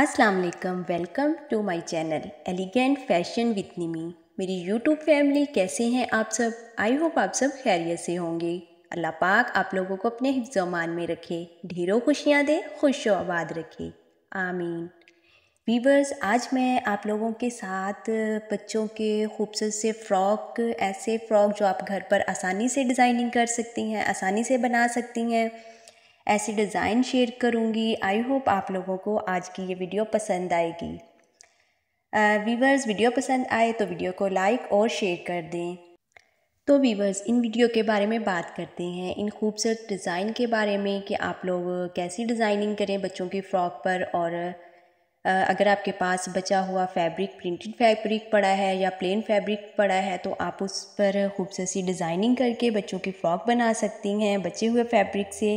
अस्सलाम वालेकुम welcome to my channel elegant fashion with Nimi मेरी यूट्यूब फैमिली कैसे हैं आप सब आई होप आप सब खैरियत से होंगे अल्लाह पाक आप लोगों को अपने हिफ्जमान में रखे ढेरों खुशियाँ दे खुश आबाद रखे आमीन वीवर्स आज मैं आप लोगों के साथ बच्चों के खूबसूरत से फ़्रॉक ऐसे फ़्रॉक जो आप घर पर आसानी से डिज़ाइनिंग कर सकती हैं आसानी से बना सकती हैं ऐसी डिज़ाइन शेयर करूँगी आई होप आप लोगों को आज की ये वीडियो पसंद आएगी वीवर्स वीडियो पसंद आए तो वीडियो को लाइक और शेयर कर दें तो वीवर्स इन वीडियो के बारे में बात करते हैं इन खूबसूरत डिज़ाइन के बारे में कि आप लोग कैसी डिज़ाइनिंग करें बच्चों की फ़्रॉक पर और अगर आपके पास बचा हुआ फैब्रिक प्रिंटेड फैब्रिक पड़ा है या प्लेन फैब्रिक पड़ा है तो आप उस पर खूबसूरत सी डिज़ाइनिंग करके बच्चों की फ़्रॉक बना सकती हैं बचे हुए फैब्रिक से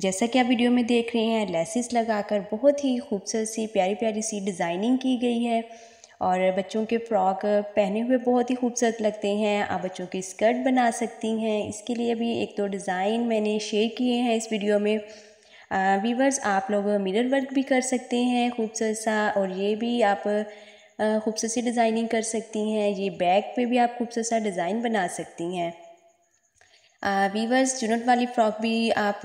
जैसा कि आप वीडियो में देख रहे हैं लेसिस लगाकर बहुत ही खूबसूरत सी प्यारी प्यारी सी डिज़ाइनिंग की गई है और बच्चों के फ्रॉक पहने हुए बहुत ही खूबसूरत लगते हैं आप बच्चों की स्कर्ट बना सकती हैं इसके लिए भी एक दो तो डिज़ाइन मैंने शेयर किए हैं इस वीडियो में वीवर्स आप लोग मिरर वर्क भी कर सकते हैं खूबसूरत सा और ये भी आप खूबसूरत सी डिज़ाइनिंग कर सकती हैं ये बैग पे भी आप खूबसूरत सा डिज़ाइन बना सकती हैं वीवर्स चुनट वाली फ़्रॉक भी आप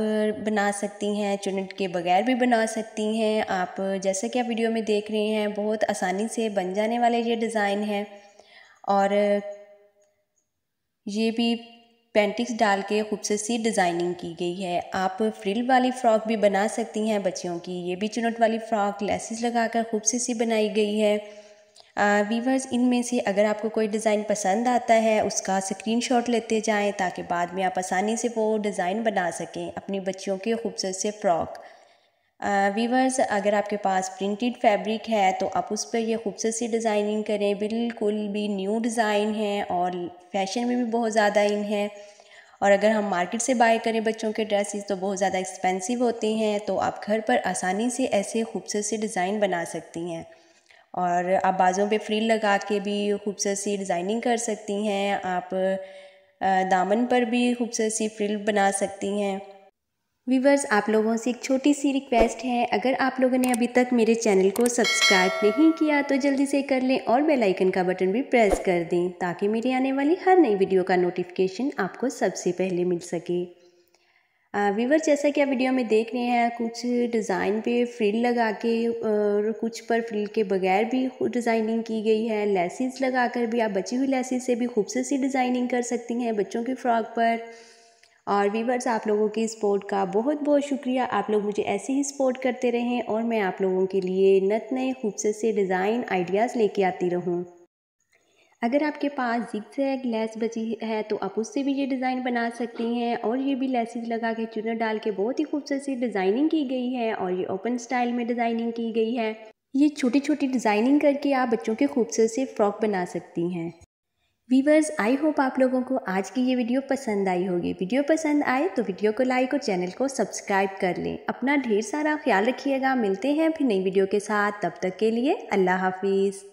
बना सकती हैं चुनट के बगैर भी बना सकती हैं आप जैसे कि आप वीडियो में देख रहे हैं बहुत आसानी से बन जाने वाले ये डिज़ाइन है और ये भी पेंटिक्स डाल के खूबसूरत सी डिज़ाइनिंग की गई है आप फ्रिल वाली फ़्रॉक भी बना सकती हैं बच्चियों की ये भी चुनट वाली फ़्रॉक लेसिस लगाकर खूबसूरत सी बनाई गई है वीवर्स इनमें से अगर आपको कोई डिज़ाइन पसंद आता है उसका स्क्रीनशॉट लेते जाएं ताकि बाद में आप आसानी से वो डिज़ाइन बना सकें अपने बच्चियों के खूबसूरत से फ़्रॉक वीवर्स अगर आपके पास प्रिंटेड फैब्रिक है तो आप उस पर यह खूबसूरत सी डिज़ाइनिंग करें बिल्कुल भी न्यू डिज़ाइन है और फैशन में भी बहुत ज़्यादा इन है और अगर हम मार्केट से बाय करें बच्चों के ड्रेसेस तो बहुत ज़्यादा एक्सपेंसिव होते हैं तो आप घर पर आसानी से ऐसे खूबसूरत से डिज़ाइन बना सकती हैं और आप बाज़ों पे फ्रिल लगा के भी खूबसूरत सी डिज़ाइनिंग कर सकती हैं आप दामन पर भी खूबसूरत सी फ्रिल बना सकती हैं वीवर्स आप लोगों से एक छोटी सी रिक्वेस्ट है अगर आप लोगों ने अभी तक मेरे चैनल को सब्सक्राइब नहीं किया तो जल्दी से कर लें और बेल आइकन का बटन भी प्रेस कर दें ताकि मेरी आने वाली हर नई वीडियो का नोटिफिकेशन आपको सबसे पहले मिल सके वीवर जैसा कि आप वीडियो में देख रहे हैं कुछ डिज़ाइन पे फ्रिल लगा के और कुछ पर फ्रिल के बगैर भी डिज़ाइनिंग की गई है लेसिस लगाकर भी आप बची हुई लेसिस से भी खूबसूरत सी डिज़ाइनिंग कर सकती हैं बच्चों की फ्रॉक पर और वीवर्स आप लोगों की सपोर्ट का बहुत बहुत शुक्रिया आप लोग मुझे ऐसे ही सपोर्ट करते रहें और मैं आप लोगों के लिए नत नए खूबसूरत से डिज़ाइन आइडियाज़ लेके आती रहूँ अगर आपके पास जिग एक लेस बची है तो आप उससे भी ये डिज़ाइन बना सकती हैं और ये भी लेसिस लगा के चुनर डाल के बहुत ही खूबसूरत सी डिज़ाइनिंग की गई है और ये ओपन स्टाइल में डिज़ाइनिंग की गई है ये छोटी छोटी डिज़ाइनिंग करके आप बच्चों के खूबसूरत से फ्रॉक बना सकती हैं वीवर्स आई होप आप लोगों को आज की ये वीडियो पसंद आई होगी वीडियो पसंद आए तो वीडियो को लाइक और चैनल को सब्सक्राइब कर लें अपना ढेर सारा ख्याल रखिएगा मिलते हैं फिर नई वीडियो के साथ तब तक के लिए अल्लाह हाफिज़